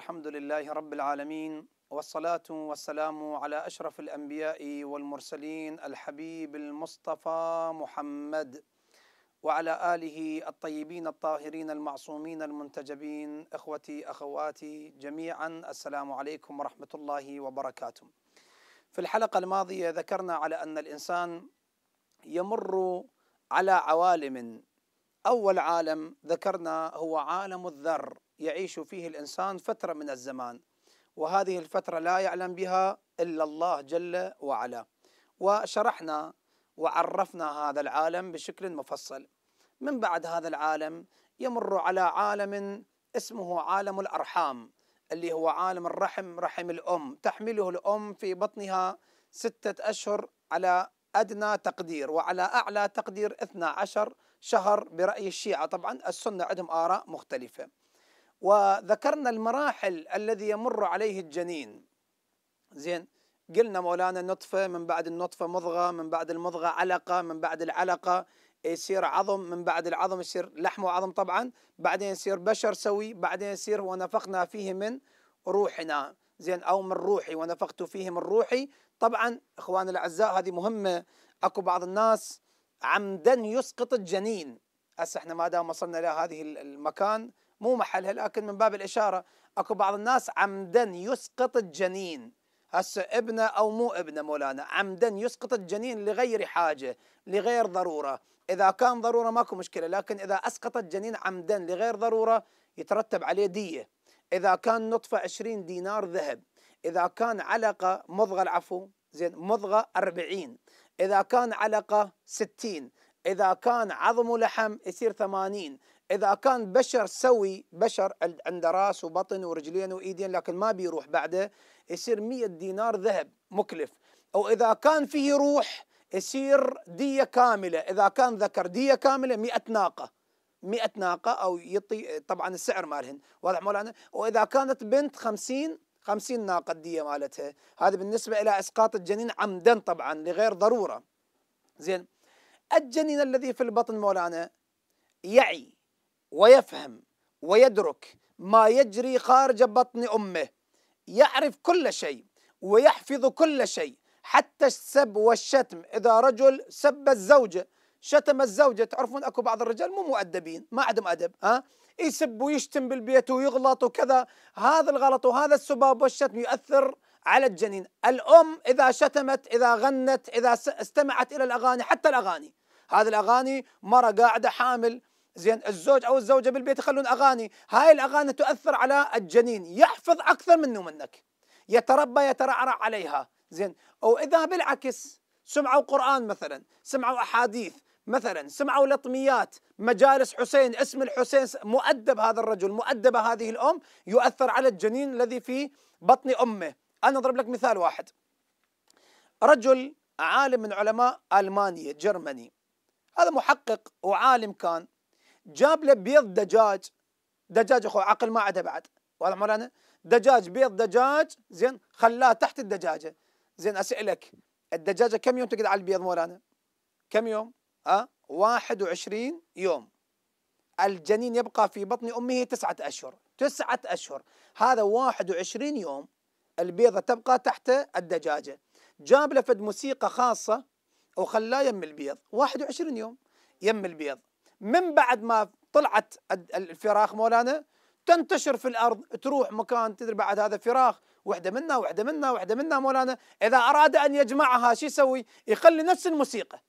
والحمد لله رب العالمين والصلاة والسلام على أشرف الأنبياء والمرسلين الحبيب المصطفى محمد وعلى آله الطيبين الطاهرين المعصومين المنتجبين إخوتي أخواتي جميعا السلام عليكم ورحمة الله وبركاته في الحلقة الماضية ذكرنا على أن الإنسان يمر على عوالم أول عالم ذكرنا هو عالم الذر يعيش فيه الانسان فتره من الزمان وهذه الفتره لا يعلم بها الا الله جل وعلا وشرحنا وعرفنا هذا العالم بشكل مفصل من بعد هذا العالم يمر على عالم اسمه عالم الارحام اللي هو عالم الرحم رحم الام تحمله الام في بطنها سته اشهر على أدنى تقدير وعلى أعلى تقدير 12 شهر برأي الشيعة طبعا السنة عندهم آراء مختلفة وذكرنا المراحل الذي يمر عليه الجنين زين قلنا مولانا نطفة من بعد النطفة مضغة من بعد المضغة علقة من بعد العلقة يصير عظم من بعد العظم يصير لحم وعظم طبعا بعدين يصير بشر سوي بعدين يصير ونفخنا فيه من روحنا زين او من روحي ونفخت فيه من روحي طبعا إخوان الاعزاء هذه مهمه اكو بعض الناس عمدا يسقط الجنين هسه احنا ما دام وصلنا الى هذه المكان مو محلها لكن من باب الإشارة أكو بعض الناس عمدا يسقط الجنين هسه ابنه أو مو ابنه مولانا عمدا يسقط الجنين لغير حاجة لغير ضرورة إذا كان ضرورة ماكو مشكلة لكن إذا أسقط الجنين عمدا لغير ضرورة يترتب عليه دية إذا كان نطفة 20 دينار ذهب إذا كان علقة مضغة العفو زين مضغة 40 إذا كان علقة 60 اذا كان عظم لحم يصير 80 اذا كان بشر سوي بشر عنده راس وبطن ورجلين وايدين لكن ما بيروح بعده يصير 100 دينار ذهب مكلف او اذا كان فيه روح يصير دية كاملة إذا كان ذكر دية كاملة 100 ناقة 100 ناقة أو يطي طبعا السعر مالهن واضح مولانا وإذا كانت بنت 50 50 ناقة الدية مالتها هذا بالنسبة إلى إسقاط الجنين عمدا طبعا لغير ضرورة زين الجنين الذي في البطن مولانا يعي ويفهم ويدرك ما يجري خارج بطن امه يعرف كل شيء ويحفظ كل شيء حتى السب والشتم اذا رجل سب الزوجه شتم الزوجه تعرفون اكو بعض الرجال مو مؤدبين ما عندهم ادب ها يسب ويشتم بالبيت ويغلط وكذا هذا الغلط وهذا السباب والشتم يؤثر على الجنين الأم إذا شتمت إذا غنت إذا استمعت إلى الأغاني حتى الأغاني هذه الاغاني مره قاعده حامل زين الزوج او الزوجه بالبيت يخلون اغاني هاي الاغاني تؤثر على الجنين يحفظ اكثر منه منك يتربى يترعرع عليها زين او اذا بالعكس سمعوا قران مثلا سمعوا احاديث مثلا سمعوا لطميات مجالس حسين اسم الحسين مؤدب هذا الرجل مؤدبة هذه الأم يؤثر على الجنين الذي في بطن أمه أنا أضرب لك مثال واحد رجل عالم من علماء ألمانيا جرمني هذا محقق وعالم كان جاب له بيض دجاج دجاج اخو عقل ما عنده بعد واضح مولانا دجاج بيض دجاج زين خلاه تحت الدجاجه زين اسالك الدجاجه كم يوم تقعد على البيض مولانا كم يوم ها أه؟ 21 يوم الجنين يبقى في بطن امه تسعه اشهر تسعه اشهر هذا 21 يوم البيضه تبقى تحت الدجاجه جاب له فد موسيقى خاصه وخلاه يم البيض 21 يوم يم البيض من بعد ما طلعت الفراخ مولانا تنتشر في الارض تروح مكان تدري بعد هذا فراخ وحده منا وحده منا وحده منا مولانا اذا اراد ان يجمعها شو يسوي؟ يخلي نفس الموسيقى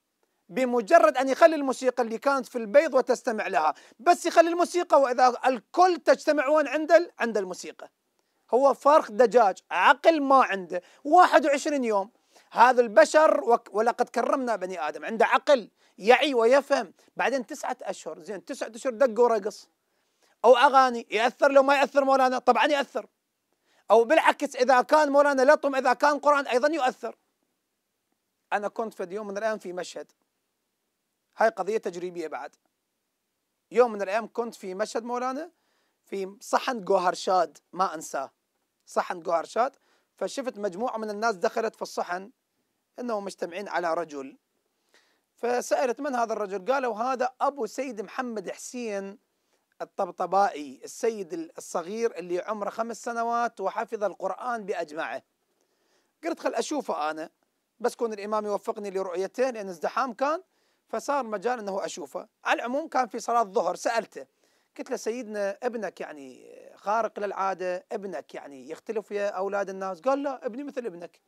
بمجرد ان يخلي الموسيقى اللي كانت في البيض وتستمع لها بس يخلي الموسيقى واذا الكل تجتمعون عند عند الموسيقى هو فرخ دجاج عقل ما عنده 21 يوم هذا البشر ولقد كرمنا بني ادم عنده عقل يعي ويفهم بعدين تسعه اشهر زين تسعه اشهر دق ورقص او اغاني ياثر لو ما ياثر مولانا طبعا ياثر او بالعكس اذا كان مولانا لطم اذا كان قران ايضا يؤثر انا كنت في يوم من الايام في مشهد هاي قضيه تجريبيه بعد يوم من الايام كنت في مشهد مولانا في صحن جوهرشاد ما انساه صحن جوهرشاد فشفت مجموعه من الناس دخلت في الصحن أنهم مجتمعين على رجل فسألت من هذا الرجل قالوا هذا أبو سيد محمد حسين الطبطبائي السيد الصغير اللي عمره خمس سنوات وحفظ القرآن بأجمعه قلت خل أشوفه أنا بس كون الإمام يوفقني لرؤيته لأن ازدحام كان فصار مجال أنه أشوفه على العموم كان في صلاة الظهر سألته قلت له سيدنا ابنك يعني خارق للعادة ابنك يعني يختلف يا أولاد الناس قال لا ابني مثل ابنك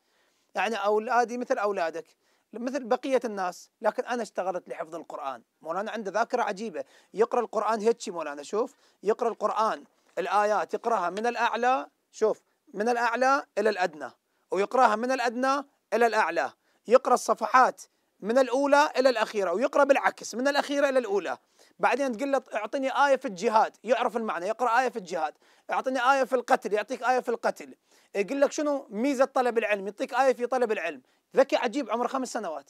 يعني أولادي مثل أولادك مثل بقية الناس لكن أنا اشتغلت لحفظ القرآن مولانا عنده ذاكرة عجيبة يقرأ القرآن هيك مولانا شوف يقرأ القرآن الآيات يقرأها من الأعلى شوف من الأعلى إلى الأدنى ويقرأها من الأدنى إلى الأعلى يقرأ الصفحات من الأولى إلى الأخيرة ويقرأ بالعكس من الأخيرة إلى الأولى بعدين تقول له اعطني آية في الجهاد يعرف المعنى يقرأ آية في الجهاد اعطني آية في القتل يعطيك آية في القتل يقول لك شنو ميزه طلب العلم يعطيك ايه في طلب العلم ذكي عجيب عمره خمس سنوات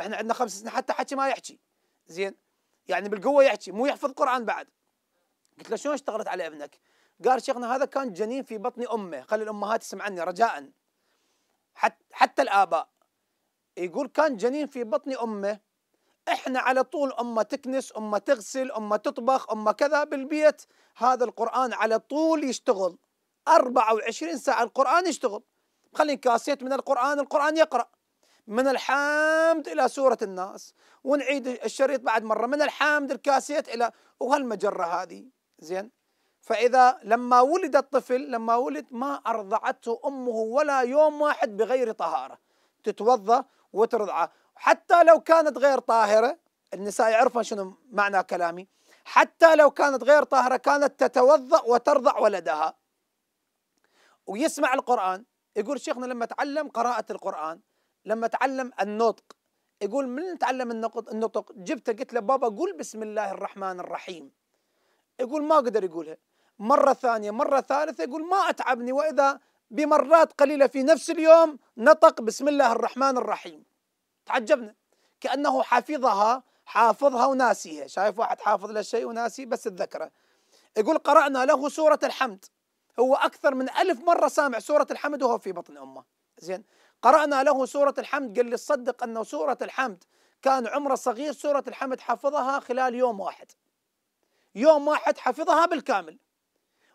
احنا عندنا خمس سنين حتى حكي ما يحكي زين يعني بالقوه يحكي مو يحفظ قران بعد قلت له شلون اشتغلت على ابنك؟ قال شيخنا هذا كان جنين في بطن امه خلي الامهات تسمعني رجاء حتى حتى الاباء يقول كان جنين في بطن امه احنا على طول امه تكنس امه تغسل امه تطبخ امه كذا بالبيت هذا القران على طول يشتغل 24 ساعة القرآن يشتغل خلي كاسيت من القرآن القرآن يقرأ من الحمد إلى سورة الناس ونعيد الشريط بعد مرة من الحمد الكاسيت إلى وهالمجرة هذه زين فإذا لما ولد الطفل لما ولد ما أرضعته أمه ولا يوم واحد بغير طهارة تتوضأ وترضعه حتى لو كانت غير طاهرة النساء يعرفن شنو معنى كلامي حتى لو كانت غير طاهرة كانت تتوضأ وترضع ولدها ويسمع القرآن يقول شيخنا لما تعلم قراءة القرآن لما تعلم النطق يقول من تعلم النطق جبته قلت له بابا قول بسم الله الرحمن الرحيم يقول ما قدر يقولها مرة ثانية مرة ثالثة يقول ما أتعبني وإذا بمرات قليلة في نفس اليوم نطق بسم الله الرحمن الرحيم تعجبنا كأنه حافظها حافظها وناسيها شايف واحد حافظ له شيء وناسي بس تذكره يقول قرأنا له سورة الحمد هو أكثر من ألف مرة سامع سورة الحمد وهو في بطن أمه زين قرأنا له سورة الحمد قال لي تصدق أنه سورة الحمد كان عمره صغير سورة الحمد حفظها خلال يوم واحد يوم واحد حفظها بالكامل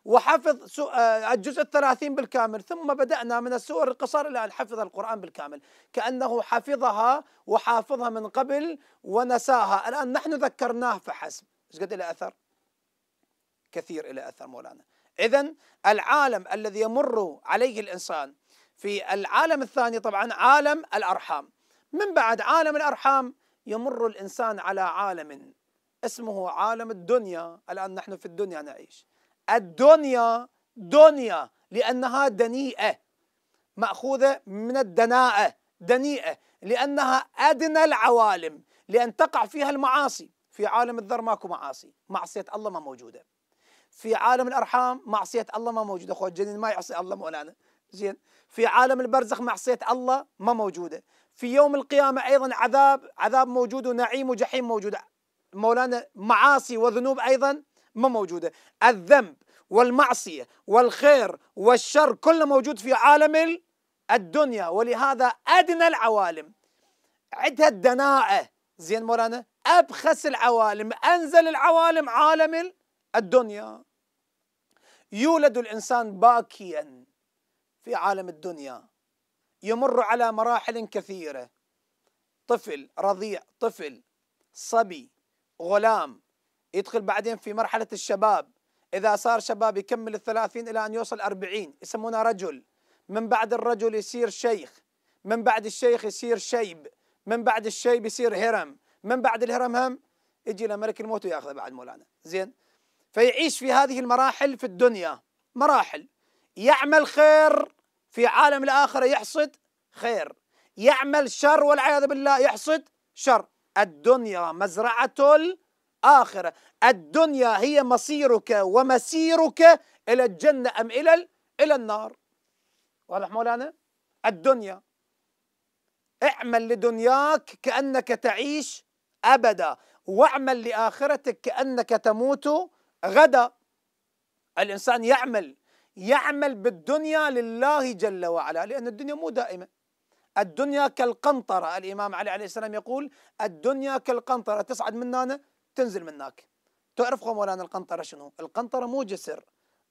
وحفظ آه، الجزء الثلاثين بالكامل ثم بدأنا من السور القصار إلى أن حفظ القرآن بالكامل كأنه حفظها وحافظها من قبل ونساها الآن نحن ذكرناه فحسب إيش قد إلى أثر كثير إلى أثر مولانا إذا العالم الذي يمر عليه الإنسان في العالم الثاني طبعا عالم الأرحام من بعد عالم الأرحام يمر الإنسان على عالم اسمه عالم الدنيا الآن نحن في الدنيا نعيش الدنيا دنيا لأنها دنيئة مأخوذة من الدناءة دنيئة لأنها أدنى العوالم لأن تقع فيها المعاصي في عالم الذر ماكو معاصي معصية الله ما موجودة في عالم الارحام معصيه الله ما موجوده اخوه الجنين ما يعصي الله مولانا زين في عالم البرزخ معصيه الله ما موجوده في يوم القيامه ايضا عذاب عذاب موجود ونعيم وجحيم موجود مولانا معاصي وذنوب ايضا ما موجوده الذنب والمعصيه والخير والشر كله موجود في عالم الدنيا ولهذا ادنى العوالم عندها الدناءه زين مولانا ابخس العوالم انزل العوالم عالم الدنيا يولد الانسان باكيا في عالم الدنيا يمر على مراحل كثيره طفل رضيع طفل صبي غلام يدخل بعدين في مرحله الشباب اذا صار شباب يكمل الثلاثين الى ان يوصل أربعين يسمونه رجل من بعد الرجل يصير شيخ من بعد الشيخ يصير شيب من بعد الشيب يصير هرم من بعد الهرم هم يجي له ملك الموت وياخذه بعد مولانا زين فيعيش في هذه المراحل في الدنيا مراحل يعمل خير في عالم الآخرة يحصد خير يعمل شر والعياذ بالله يحصد شر الدنيا مزرعة الآخرة الدنيا هي مصيرك ومسيرك إلى الجنة أم إلى إلى النار واضح مولانا الدنيا اعمل لدنياك كأنك تعيش أبدا واعمل لآخرتك كأنك تموت غدا الإنسان يعمل يعمل بالدنيا لله جل وعلا لأن الدنيا مو دائمة الدنيا كالقنطرة الإمام علي عليه السلام يقول الدنيا كالقنطرة تصعد من هنا تنزل من هناك تعرف مولانا القنطرة شنو القنطرة مو جسر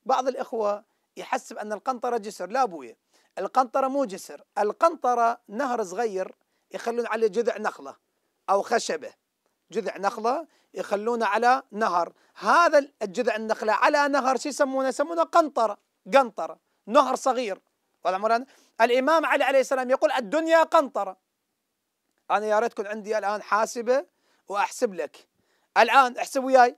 بعض الإخوة يحسب أن القنطرة جسر لا أبويا القنطرة مو جسر القنطرة نهر صغير يخلون عليه جذع نخلة أو خشبة جذع نخله يخلونه على نهر هذا الجذع النخله على نهر شو يسمونه يسمونه قنطره قنطره نهر صغير ولا مولانا الامام علي عليه السلام يقول الدنيا قنطره انا يا ريت تكون عندي الان حاسبه واحسب لك الان احسب وياي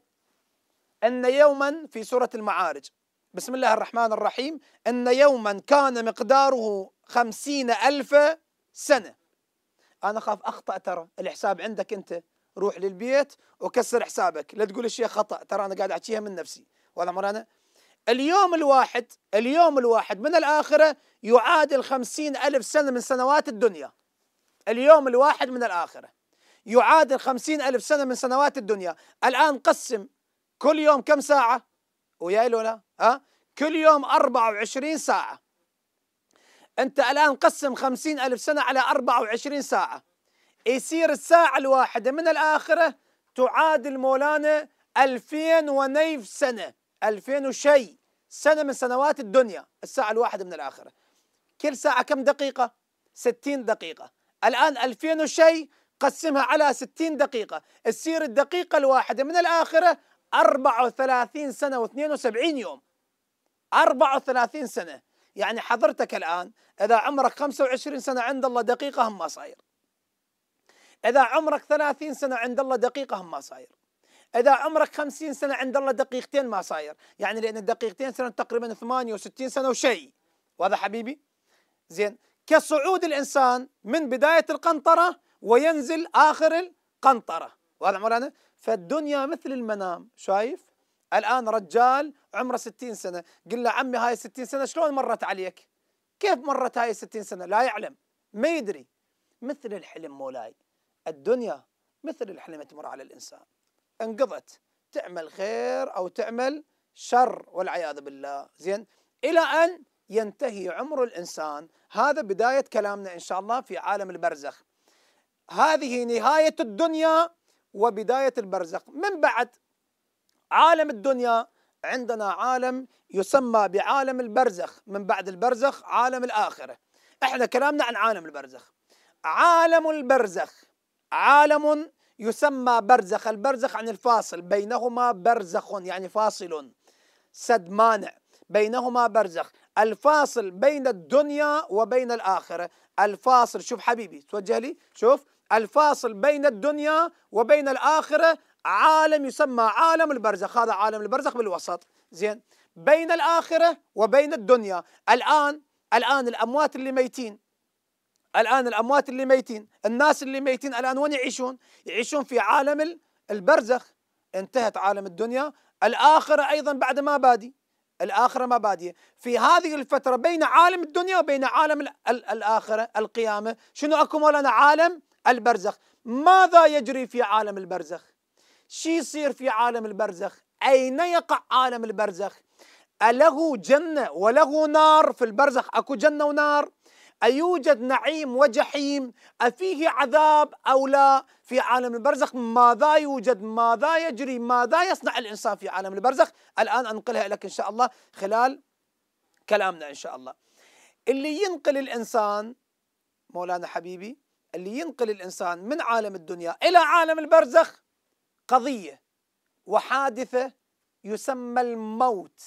ان يوما في سوره المعارج بسم الله الرحمن الرحيم ان يوما كان مقداره خمسين الف سنه انا اخاف اخطا ترى الحساب عندك انت روح للبيت وكسر حسابك لا تقول الشيء خطا ترى انا قاعد احكيها من نفسي ولا مرانا اليوم الواحد اليوم الواحد من الآخرة يعادل خمسين ألف سنة من سنوات الدنيا اليوم الواحد من الآخرة يعادل خمسين ألف سنة من سنوات الدنيا الآن قسم كل يوم كم ساعة ويا لولا ها كل يوم 24 ساعة أنت الآن قسم خمسين ألف سنة على 24 ساعة يصير الساعة الواحدة من الآخرة تعادل مولانا 2000 ونيف سنة 2000 وشيء سنة من سنوات الدنيا الساعة الواحدة من الآخرة كل ساعة كم دقيقة؟ 60 دقيقة الآن 2000 وشيء قسمها على 60 دقيقة تصير الدقيقة الواحدة من الآخرة 34 سنة و72 يوم 34 سنة يعني حضرتك الآن إذا عمرك 25 سنة عند الله دقيقة هم ما صاير إذا عمرك ثلاثين سنة عند الله دقيقة هم ما صاير إذا عمرك خمسين سنة عند الله دقيقتين ما صاير يعني لأن الدقيقتين سنة تقريبا ثمانية وستين سنة وشيء وهذا حبيبي زين كصعود الإنسان من بداية القنطرة وينزل آخر القنطرة وهذا مولانا فالدنيا مثل المنام شايف الآن رجال عمره 60 سنة قل له عمي هاي 60 سنة شلون مرت عليك كيف مرت هاي 60 سنة لا يعلم ما يدري مثل الحلم مولاي الدنيا مثل الحلمة تمر على الإنسان انقضت تعمل خير أو تعمل شر والعياذ بالله زين إلى أن ينتهي عمر الإنسان هذا بداية كلامنا إن شاء الله في عالم البرزخ هذه نهاية الدنيا وبداية البرزخ من بعد عالم الدنيا عندنا عالم يسمى بعالم البرزخ من بعد البرزخ عالم الآخرة احنا كلامنا عن عالم البرزخ عالم البرزخ عالم يسمى برزخ البرزخ عن الفاصل بينهما برزخ يعني فاصل سد مانع بينهما برزخ الفاصل بين الدنيا وبين الآخرة الفاصل شوف حبيبي توجه لي شوف الفاصل بين الدنيا وبين الآخرة عالم يسمى عالم البرزخ هذا عالم البرزخ بالوسط زين بين الآخرة وبين الدنيا الآن الآن الأموات اللي ميتين الآن الأموات اللي ميتين الناس اللي ميتين الآن وين يعيشون يعيشون في عالم البرزخ انتهت عالم الدنيا الآخرة أيضا بعد ما بادي الآخرة ما بادية في هذه الفترة بين عالم الدنيا وبين عالم الـ الـ الآخرة القيامة شنو أكو لنا عالم البرزخ ماذا يجري في عالم البرزخ شي يصير في عالم البرزخ أين يقع عالم البرزخ أله جنة وله نار في البرزخ أكو جنة ونار أيوجد نعيم وجحيم أفيه عذاب أو لا في عالم البرزخ ماذا يوجد ماذا يجري ماذا يصنع الإنسان في عالم البرزخ الآن أنقلها لك إن شاء الله خلال كلامنا إن شاء الله اللي ينقل الإنسان مولانا حبيبي اللي ينقل الإنسان من عالم الدنيا إلى عالم البرزخ قضية وحادثة يسمى الموت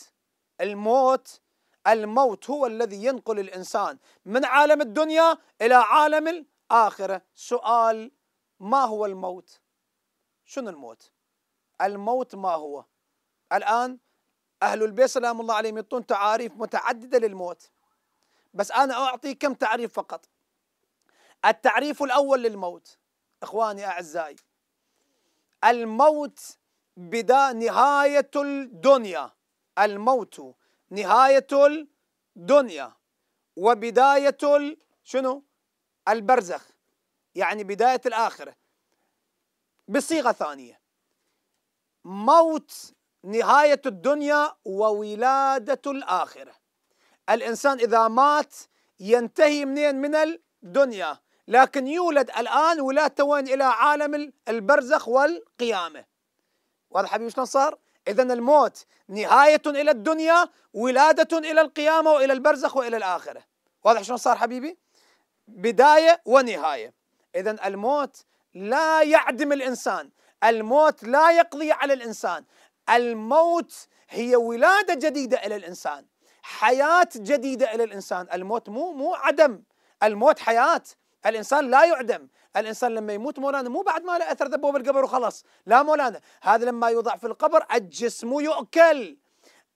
الموت الموت هو الذي ينقل الإنسان من عالم الدنيا إلى عالم الآخرة سؤال ما هو الموت شنو الموت الموت ما هو الآن أهل البيت سلام الله عليهم يعطون تعاريف متعددة للموت بس أنا أعطي كم تعريف فقط التعريف الأول للموت إخواني أعزائي الموت بدا نهاية الدنيا الموت نهاية الدنيا وبداية شنو البرزخ يعني بداية الآخرة بصيغة ثانية موت نهاية الدنيا وولادة الآخرة الإنسان إذا مات ينتهي منين من الدنيا لكن يولد الآن ولادته وين إلى عالم البرزخ والقيامة واضح حبيبي شلون صار؟ إذا الموت نهاية إلى الدنيا ولادة إلى القيامة وإلى البرزخ وإلى الآخرة واضح شلون صار حبيبي؟ بداية ونهاية إذا الموت لا يعدم الإنسان الموت لا يقضي على الإنسان الموت هي ولادة جديدة إلى الإنسان حياة جديدة إلى الإنسان الموت مو مو عدم الموت حياة الإنسان لا يعدم الانسان لما يموت مولانا مو بعد ما له اثر ذبوه بالقبر وخلاص لا مولانا هذا لما يوضع في القبر الجسم يؤكل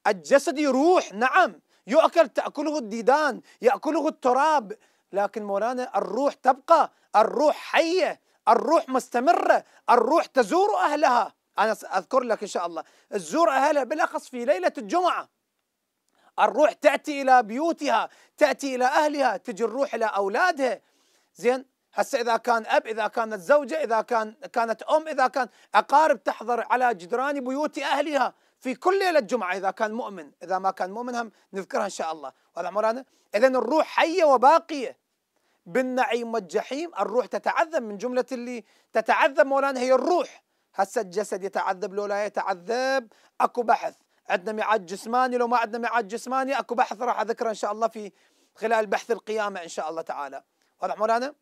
الجسد يروح نعم يؤكل تاكله الديدان ياكله التراب لكن مولانا الروح تبقى الروح حيه الروح مستمره الروح تزور اهلها انا اذكر لك ان شاء الله تزور اهلها بالاخص في ليله الجمعه الروح تاتي الى بيوتها تاتي الى اهلها تجي الروح الى اولادها زين هسه اذا كان اب اذا كانت زوجه اذا كان كانت ام اذا كان اقارب تحضر على جدران بيوت اهلها في كل ليله جمعه اذا كان مؤمن اذا ما كان مؤمن هم نذكرها ان شاء الله وهذا مولانا اذا الروح حيه وباقيه بالنعيم والجحيم الروح تتعذب من جمله اللي تتعذب مولانا هي الروح هسه الجسد يتعذب لو لا يتعذب اكو بحث عندنا ميعاد جسماني لو ما عندنا ميعاد جسماني اكو بحث راح اذكره ان شاء الله في خلال بحث القيامه ان شاء الله تعالى واضح مولانا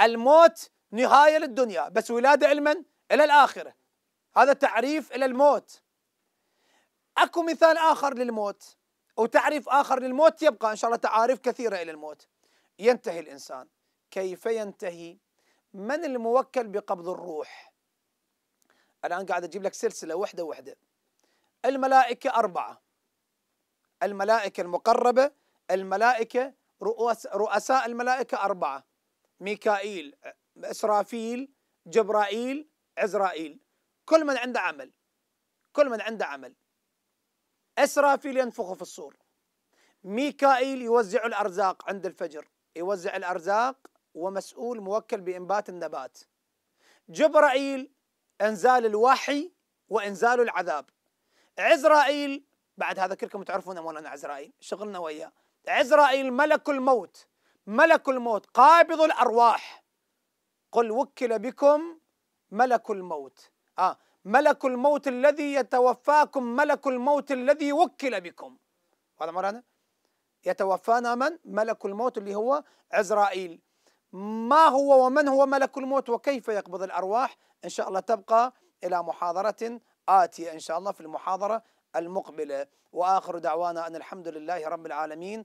الموت نهاية للدنيا بس ولادة علما إلى الآخرة هذا تعريف إلى الموت أكو مثال آخر للموت وتعريف آخر للموت يبقى إن شاء الله تعاريف كثيرة إلى الموت ينتهي الإنسان كيف ينتهي من الموكل بقبض الروح الآن قاعد أجيب لك سلسلة وحدة وحدة الملائكة أربعة الملائكة المقربة الملائكة رؤساء الملائكة أربعة ميكائيل إسرافيل جبرائيل عزرائيل كل من عنده عمل كل من عنده عمل إسرافيل ينفخ في الصور ميكائيل يوزع الأرزاق عند الفجر يوزع الأرزاق ومسؤول موكل بإنبات النبات جبرائيل إنزال الوحي وإنزال العذاب عزرائيل بعد هذا كلكم تعرفون مولانا عزرائيل شغلنا وياه عزرائيل ملك الموت ملك الموت قابض الأرواح قل وكل بكم ملك الموت آه ملك الموت الذي يتوفاكم ملك الموت الذي وكل بكم هذا مرانا يتوفانا من ملك الموت اللي هو عزرائيل ما هو ومن هو ملك الموت وكيف يقبض الأرواح إن شاء الله تبقى إلى محاضرة آتية إن شاء الله في المحاضرة المقبلة وآخر دعوانا أن الحمد لله رب العالمين